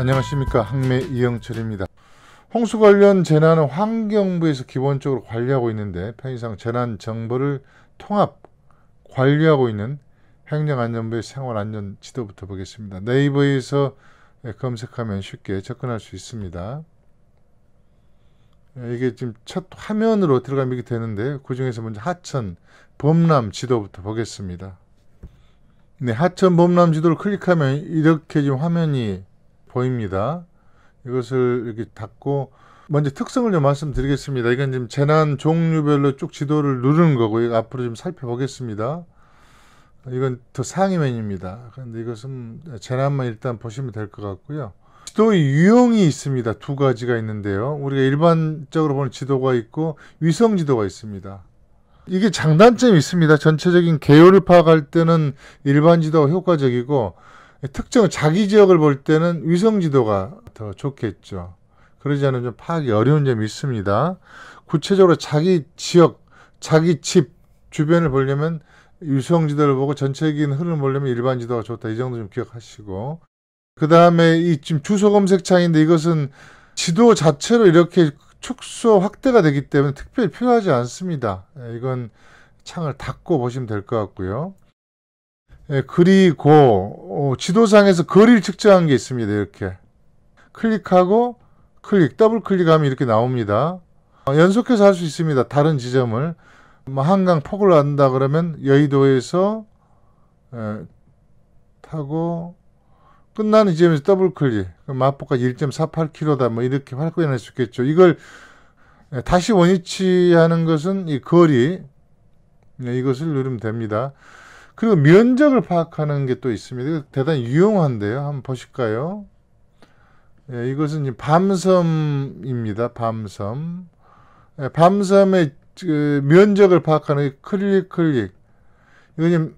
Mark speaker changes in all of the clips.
Speaker 1: 안녕하십니까 항매 이영철입니다. 홍수 관련 재난은 환경부에서 기본적으로 관리하고 있는데 편의상 재난 정보를 통합 관리하고 있는 행정안전부의 생활안전지도부터 보겠습니다. 네이버에서 예, 검색하면 쉽게 접근할 수 있습니다. 예, 이게 지금 첫 화면으로 들어가면 게 되는데 그 중에서 먼저 하천 범람 지도부터 보겠습니다. 네, 하천 범람 지도를 클릭하면 이렇게 지금 화면이 보입니다. 이것을 이렇게 닫고 먼저 특성을 좀 말씀드리겠습니다. 이건 지금 재난 종류별로 쭉 지도를 누르는 거고요. 앞으로 좀 살펴보겠습니다. 이건 더 상위면입니다. 그런데 이것은 재난만 일단 보시면 될 것 같고요. 지도의 유형이 있습니다. 두 가지가 있는데요. 우리가 일반적으로 보는 지도가 있고 위성 지도가 있습니다. 이게 장단점이 있습니다. 전체적인 개요를 파악할 때는 일반 지도가 효과적이고 특정 자기 지역을 볼 때는 위성 지도가 더 좋겠죠. 그러지 않으면 좀 파악이 어려운 점이 있습니다. 구체적으로 자기 지역, 자기 집 주변을 보려면 위성 지도를 보고 전체적인 흐름을 보려면 일반 지도가 좋다. 이 정도 좀 기억하시고. 그 다음에 이 지금 주소 검색창인데 이것은 지도 자체로 이렇게 축소 확대가 되기 때문에 특별히 필요하지 않습니다. 예, 이건 창을 닫고 보시면 될 것 같고요. 예, 그리고 어, 지도상에서 거리를 측정한 게 있습니다. 이렇게 클릭하고 클릭, 더블 클릭하면 이렇게 나옵니다. 어, 연속해서 할 수 있습니다. 다른 지점을 뭐 한강 폭을 안다 그러면 여의도에서 예, 타고 끝나는 지점에서 더블 클릭, 그 마포까지 1.48km다 뭐 이렇게 활용할 수 있겠죠. 이걸 예, 다시 원위치하는 것은 이 거리 예, 이것을 누르면 됩니다. 그리고 면적을 파악하는 게 또 있습니다. 대단히 유용한데요. 한번 보실까요? 예, 이것은 밤섬입니다. 밤섬. 예, 밤섬의 그 면적을 파악하는 클릭 클릭. 이거는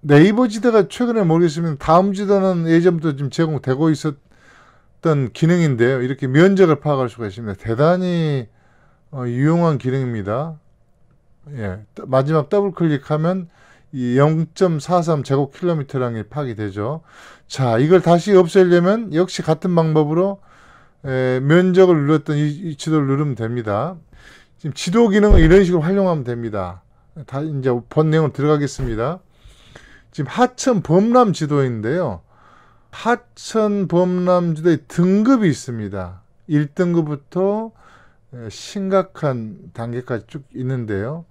Speaker 1: 네이버 지대가 최근에 모르겠으면 다음 지대는 예전부터 지금 제공되고 있었던 기능인데요. 이렇게 면적을 파악할 수가 있습니다. 대단히 어, 유용한 기능입니다. 예, 마지막 더블 클릭하면 0.43제곱킬로미터량이 파기되죠. 자, 이걸 다시 없애려면 역시 같은 방법으로 에, 면적을 눌렀던 이, 이, 지도를 누르면 됩니다. 지금 지도 기능을 이런 식으로 활용하면 됩니다. 다 이제 본 내용으로 들어가겠습니다. 지금 하천 범람 지도인데요. 하천 범람 지도의 등급이 있습니다. 1등급부터 심각한 단계까지 쭉 있는데요.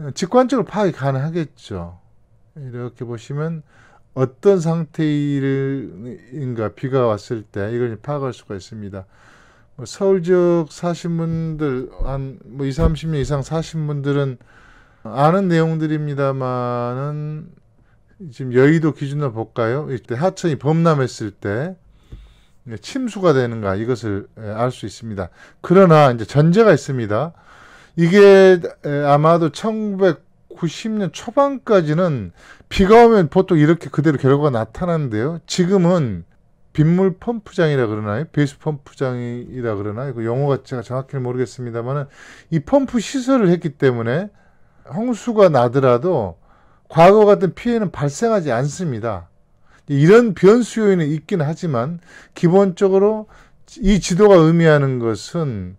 Speaker 1: 예, 직관적으로 파악이 가능하겠죠. 이렇게 보시면 어떤 상태인가 비가 왔을 때 이걸 파악할 수가 있습니다. 뭐 서울 지역 사신 분들 한뭐 2, 30년 이상 사신 분들은 아는 내용들입니다만은 지금 여의도 기준으로 볼까요? 이때 하천이 범람했을 때 침수가 되는가 이것을 예, 알수 있습니다. 그러나 이제 전제가 있습니다. 이게 아마도 1990년 초반까지는 비가 오면 보통 이렇게 그대로 결과가 나타나는데요. 지금은 빗물 펌프장이라 그러나요? 베이스 펌프장이라 그러나요? 그 용어가 제가 정확히는 모르겠습니다만은 이 펌프 시설을 했기 때문에 홍수가 나더라도 과거 같은 피해는 발생하지 않습니다. 이런 변수 요인은 있긴 하지만 기본적으로 이 지도가 의미하는 것은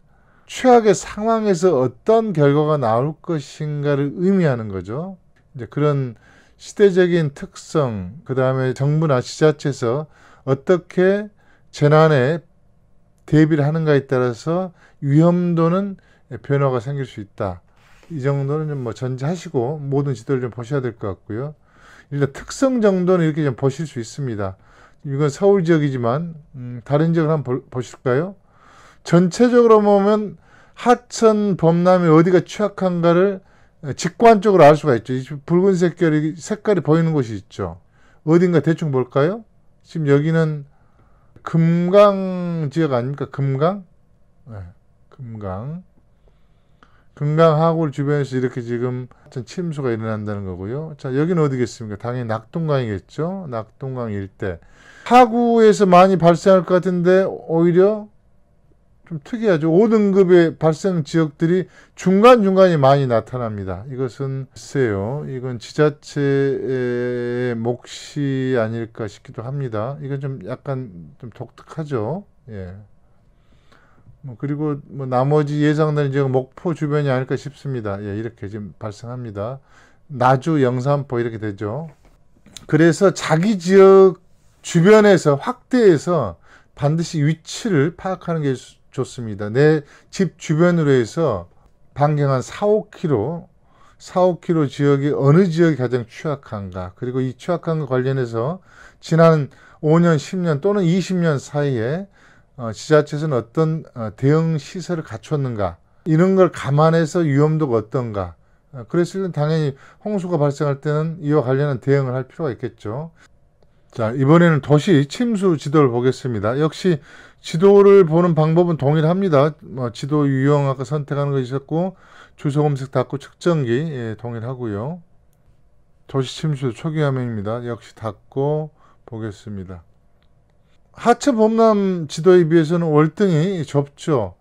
Speaker 1: 최악의 상황에서 어떤 결과가 나올 것인가를 의미하는 거죠. 이제 그런 시대적인 특성, 그 다음에 정부나 지자체에서 어떻게 재난에 대비를 하는가에 따라서 위험도는 변화가 생길 수 있다. 이 정도는 좀 뭐 전제하시고 모든 지도를 좀 보셔야 될 것 같고요. 일단 특성 정도는 이렇게 좀 보실 수 있습니다. 이건 서울 지역이지만 음, 다른 지역을 한번 보실까요? 전체적으로 보면 하천 범람이 어디가 취약한가를 직관적으로 알 수가 있죠. 붉은색 결이 색깔이 보이는 곳이 있죠. 어딘가 대충 볼까요? 지금 여기는 금강 지역 아닙니까? 금강? 네, 금강. 금강 하골 주변에서 이렇게 지금 하천 침수가 일어난다는 거고요. 자, 여기는 어디겠습니까? 당연히 낙동강이겠죠. 낙동강 일대. 하구에서 많이 발생할 것 같은데 오히려 좀 특이하죠. 5등급의 발생 지역들이 중간중간이 많이 나타납니다. 이것은 글쎄요. 이건 지자체의 몫이 아닐까 싶기도 합니다. 이건 좀 약간 좀 독특하죠. 예. 뭐 그리고 뭐 나머지 예상되는 지역 목포 주변이 아닐까 싶습니다. 예, 이렇게 지금 발생합니다. 나주, 영산포 이렇게 되죠. 그래서 자기 지역 주변에서 확대해서 반드시 위치를 파악하는 게 좋습니다. 내 집 주변으로 해서 반경 한 4, 5km, 4, 5km 지역이 어느 지역이 가장 취약한가, 그리고 이 취약한가 관련해서 지난 5년, 10년 또는 20년 사이에 어, 지자체에서는 어떤 어, 대응 시설을 갖췄는가, 이런 걸 감안해서 위험도가 어떤가, 어, 그랬을 땐 당연히 홍수가 발생할 때는 이와 관련한 대응을 할 필요가 있겠죠. 자, 이번에는 도시 침수 지도를 보겠습니다. 역시 지도를 보는 방법은 동일합니다. 뭐 지도 유형 아까 선택하는 것이 있었고 주소 검색 닫고 측정기 예, 동일하고요. 도시 침수 초기 화면입니다. 역시 닫고 보겠습니다. 하체 범람 지도에 비해서는 월등히 좁죠.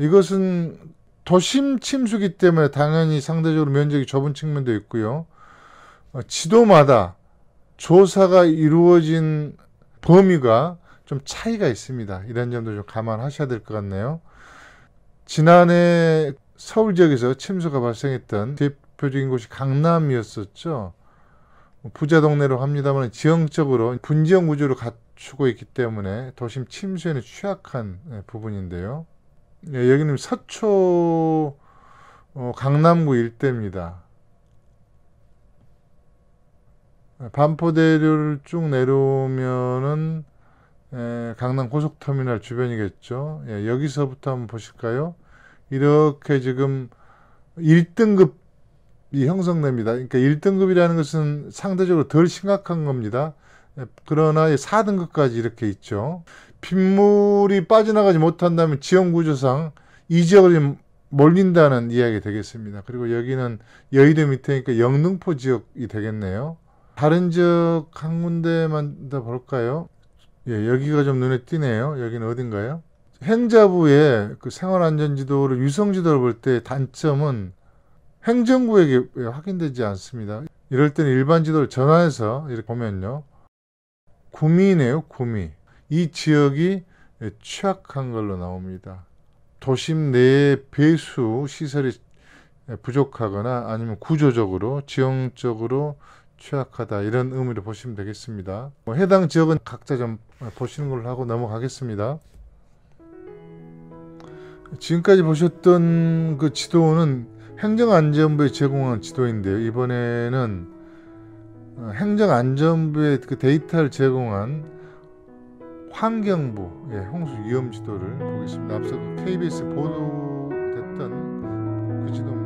Speaker 1: 이것은 도심 침수기 때문에 당연히 상대적으로 면적이 좁은 측면도 있고요. 어, 지도마다 조사가 이루어진 범위가 좀 차이가 있습니다. 이런 점도 좀 감안하셔야 될 것 같네요. 지난해 서울 지역에서 침수가 발생했던 대표적인 곳이 강남이었었죠. 뭐 부자 동네로 합니다만 지형적으로 분지형 구조를 갖추고 있기 때문에 도심 침수에는 취약한 예, 부분인데요. 예, 여기는 서초 어, 강남구 일대입니다. 예, 반포대교를 쭉 내려오면은 에, 예, 강남 고속터미널 주변이겠죠. 예, 여기서부터 한번 보실까요? 이렇게 지금 1등급이 형성됩니다. 그러니까 1등급이라는 것은 상대적으로 덜 심각한 겁니다. 예, 그러나 4등급까지 이렇게 있죠. 빗물이 빠져나가지 못한다면 지형구조상 이 지역을 몰린다는 이야기 되겠습니다. 그리고 여기는 여의도 밑에니까 영등포 지역이 되겠네요. 다른 지역 한 군데만 더 볼까요? 예, 여기가 좀 눈에 띄네요. 여기는 어딘가요? 행자부의 그 생활안전지도를 유성지도를 볼 때 단점은 행정부에게 확인되지 않습니다. 이럴 때는 일반 지도를 전환해서 이렇게 보면요. 구미네요, 구미. 이 지역이 취약한 걸로 나옵니다. 도심 내에 배수 시설이 부족하거나 아니면 구조적으로, 지형적으로 취약하다 이런 의미로 보시면 되겠습니다. 뭐 해당 지역은 각자 좀 보시는 걸로 하고 넘어가겠습니다. 지금까지 보셨던 그 지도는 행정안전부에 제공한 지도인데요. 이번에는 어, 행정안전부에 그 데이터를 제공한 환경부 예, 홍수 위험 지도를 보겠습니다. 앞서 그 KBS 보도됐던 그 지도.